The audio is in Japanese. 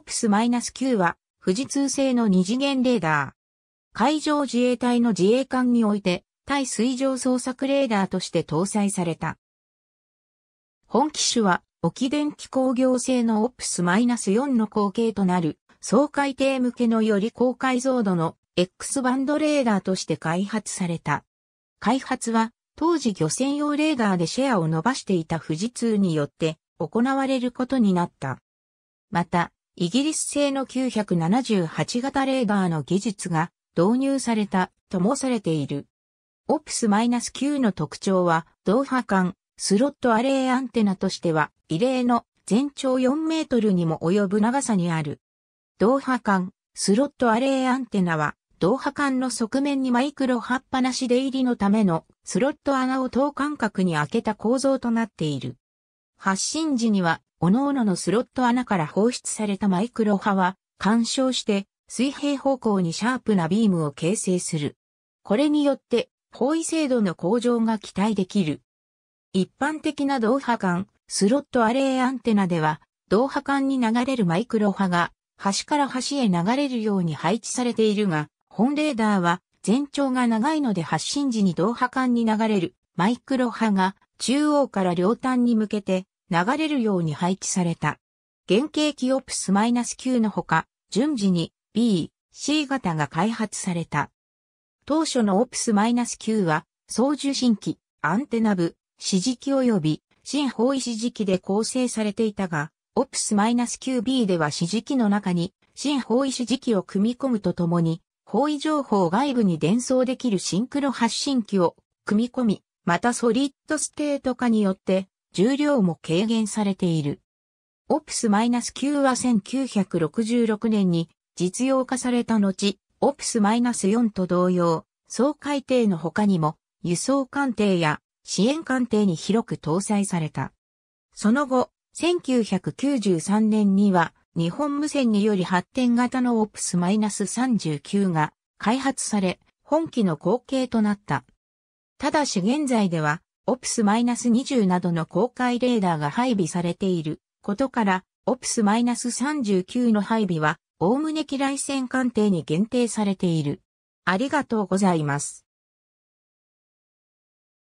イナス9は富士通製の二次元レーダー。海上自衛隊の自衛艦において、対水上捜索レーダーとして搭載された。本機種は、沖電機工業製のイナス4の後継となる、総海艇向けのより高解像度の X バンドレーダーとして開発された。開発は、当時漁船用レーダーでシェアを伸ばしていた富士通によって行われることになった。また、イギリス製の978型レーダーの技術が導入されたともされている。オプスマイナス -9 の特徴は、同波間、スロットアレイアンテナとしては、異例の全長4メートルにも及ぶ長さにある。同波間、スロットアレイアンテナは、同波間の側面にマイクロ葉っぱなし出入りのためのスロット穴を等間隔に開けた構造となっている。発信時には各々のスロット穴から放出されたマイクロ波は、干渉して水平方向にシャープなビームを形成する。これによって、方位精度の向上が期待できる。一般的な同波間、スロットアレイアンテナでは、同波間に流れるマイクロ波が、端から端へ流れるように配置されているが、本レーダーは全長が長いので発信時に同波間に流れるマイクロ波が中央から両端に向けて流れるように配置された。原型機オプス -9 のほか、順次に B、C 型が開発された。当初のオプス -9 は、操縦信機、アンテナ部、指示器及び、新方位指示機で構成されていたが、オプス -9B では指示器の中に、新方位指示機を組み込むとともに、方位情報を外部に伝送できるシンクロ発信機を組み込み、またソリッドステート化によって重量も軽減されている。オプス -9 は1966年に実用化された後、オプス -4 と同様、総海艇の他にも輸送艦艇や支援艦艇に広く搭載された。その後、1993年には日本無線により発展型のオプス -39 が開発され、本機の後継となった。ただし現在ではオプス -20 などの公開レーダーが配備されていることから、オプス -39 の配備は、おおむね機雷戦艦艇に限定されている。ありがとうございます。